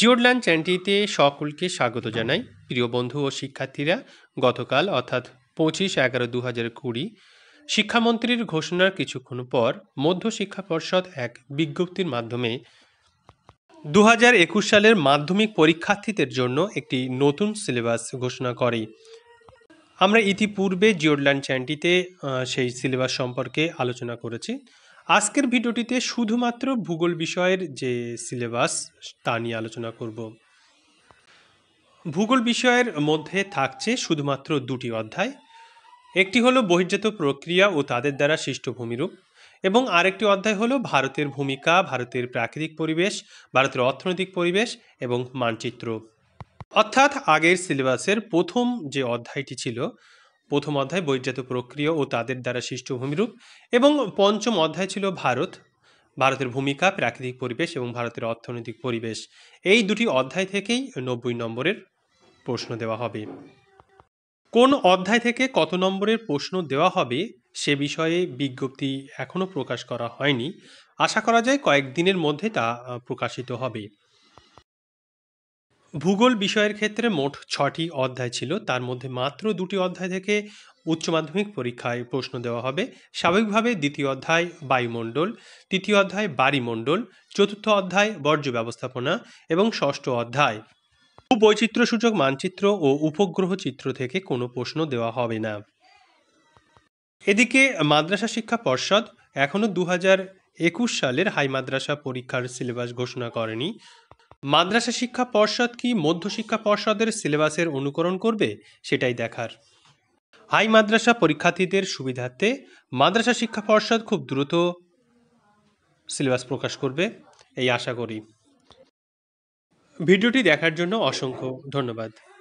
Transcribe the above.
জিওডল্যান্ড চ্যানেলটিতে সকলকে স্বাগত জানাই প্রিয় বন্ধু ও শিক্ষার্থীরা গতকাল অর্থাৎ পঁচিশ এগারো দু হাজার কুড়ি শিক্ষামন্ত্রীর ঘোষণার কিছুক্ষণ পর মধ্য শিক্ষা পর্ষদ এক বিজ্ঞপ্তির মাধ্যমে দু হাজার একুশ সালের মাধ্যমিক পরীক্ষার্থীদের জন্য একটি নতুন সিলেবাস ঘোষণা করে আমরা ইতিপূর্বে জিওডল্যান্ড চ্যানটিতে সেই সিলেবাস সম্পর্কে আলোচনা করেছি আজকের ভিডিওটিতে শুধুমাত্র ভূগোল বিষয়ের যে সিলেবাস তা নিয়ে আলোচনা করব ভূগোল বিষয়ের মধ্যে থাকছে শুধুমাত্র দুটি অধ্যায় একটি হলো বহির্জাত প্রক্রিয়া ও তাদের দ্বারা সৃষ্ট ভূমিরূপ এবং আরেকটি অধ্যায় হলো ভারতের ভূমিকা ভারতের প্রাকৃতিক পরিবেশ ভারতের অর্থনৈতিক পরিবেশ এবং মানচিত্র অর্থাৎ আগের সিলেবাসের প্রথম যে অধ্যায়টি ছিল প্রথম অধ্যায় বৈজাত প্রক্রিয়া ও তাদের দ্বারা সৃষ্ট ভূমিরূপ এবং পঞ্চম অধ্যায় ছিল ভারত ভারতের ভূমিকা প্রাকৃতিক পরিবেশ এবং ভারতের অর্থনৈতিক পরিবেশ এই দুটি অধ্যায় থেকেই নব্বই নম্বরের প্রশ্ন দেওয়া হবে কোন অধ্যায় থেকে কত নম্বরের প্রশ্ন দেওয়া হবে সে বিষয়ে বিজ্ঞপ্তি এখনও প্রকাশ করা হয়নি আশা করা যায় কয়েকদিনের মধ্যে তা প্রকাশিত হবে ভূগোল বিষয়ের ক্ষেত্রে মোট ছটি অধ্যায় ছিল তার মধ্যে মাত্র দুটি অধ্যায় থেকে উচ্চ মাধ্যমিক পরীক্ষায় প্রশ্ন দেওয়া হবে স্বাভাবিকভাবে দ্বিতীয় অধ্যায় বায়ুমণ্ডল তৃতীয় অধ্যায় বাড়িমণ্ডল চতুর্থ অধ্যায় বর্জ্য ব্যবস্থাপনা এবং ষষ্ঠ অধ্যায় বৈচিত্র্যসূচক মানচিত্র ও উপগ্রহ চিত্র থেকে কোনো প্রশ্ন দেওয়া হবে না এদিকে মাদ্রাসা শিক্ষা পর্ষদ এখনও দু একুশ সালের হাই মাদ্রাসা পরীক্ষার সিলেবাস ঘোষণা করেনি মাদ্রাসা শিক্ষা পর্ষদ কি মধ্যশিক্ষা পর্ষদের সিলেবাসের অনুকরণ করবে সেটাই দেখার হাই মাদ্রাসা পরীক্ষার্থীদের সুবিধার্থে মাদ্রাসা শিক্ষা পর্ষদ খুব দ্রুত সিলেবাস প্রকাশ করবে এই আশা করি ভিডিওটি দেখার জন্য অসংখ্য ধন্যবাদ